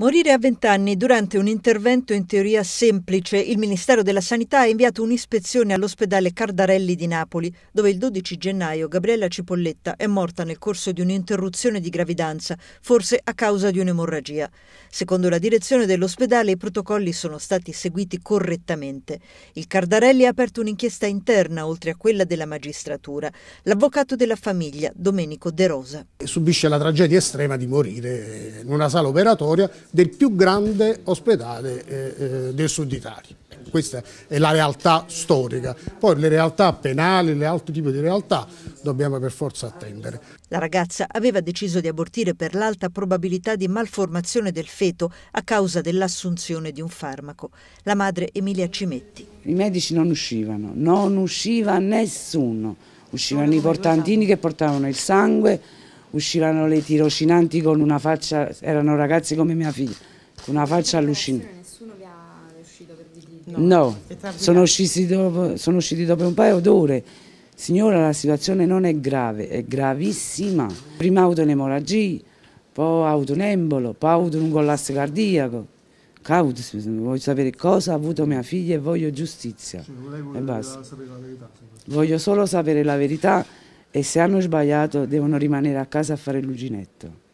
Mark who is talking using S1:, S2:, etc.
S1: Morire a 20 anni durante un intervento in teoria semplice, il Ministero della Sanità ha inviato un'ispezione all'ospedale Cardarelli di Napoli, dove il 12 gennaio Gabriella Cipolletta è morta nel corso di un'interruzione di gravidanza, forse a causa di un'emorragia. Secondo la direzione dell'ospedale i protocolli sono stati seguiti correttamente. Il Cardarelli ha aperto un'inchiesta interna oltre a quella della magistratura. L'avvocato della famiglia, Domenico De Rosa.
S2: Subisce la tragedia estrema di morire in una sala operatoria del più grande ospedale eh, eh, del sud Italia. Questa è la realtà storica. Poi le realtà penali, le altri tipi di realtà dobbiamo per
S1: forza attendere. La ragazza aveva deciso di abortire per l'alta probabilità di malformazione del feto a causa dell'assunzione di un farmaco. La madre Emilia Cimetti.
S3: I medici non uscivano, non usciva nessuno. Uscivano i portantini che portavano il sangue, usciranno le tirocinanti con una faccia, erano ragazzi come mia figlia, con una faccia allucinante. Nessuno vi ha uscito per dire No, no sono, usciti dopo, sono usciti dopo un paio d'ore. Signora, la situazione non è grave, è gravissima. Prima ha avuto un'emorragia, poi ha avuto un embolo, poi ha avuto un collasso cardiaco. Cauto, voglio sapere cosa ha avuto mia figlia e voglio giustizia.
S2: Cioè, e basta. Sapere la verità,
S3: voglio solo sapere la verità e se hanno sbagliato devono rimanere a casa a fare l'uginetto.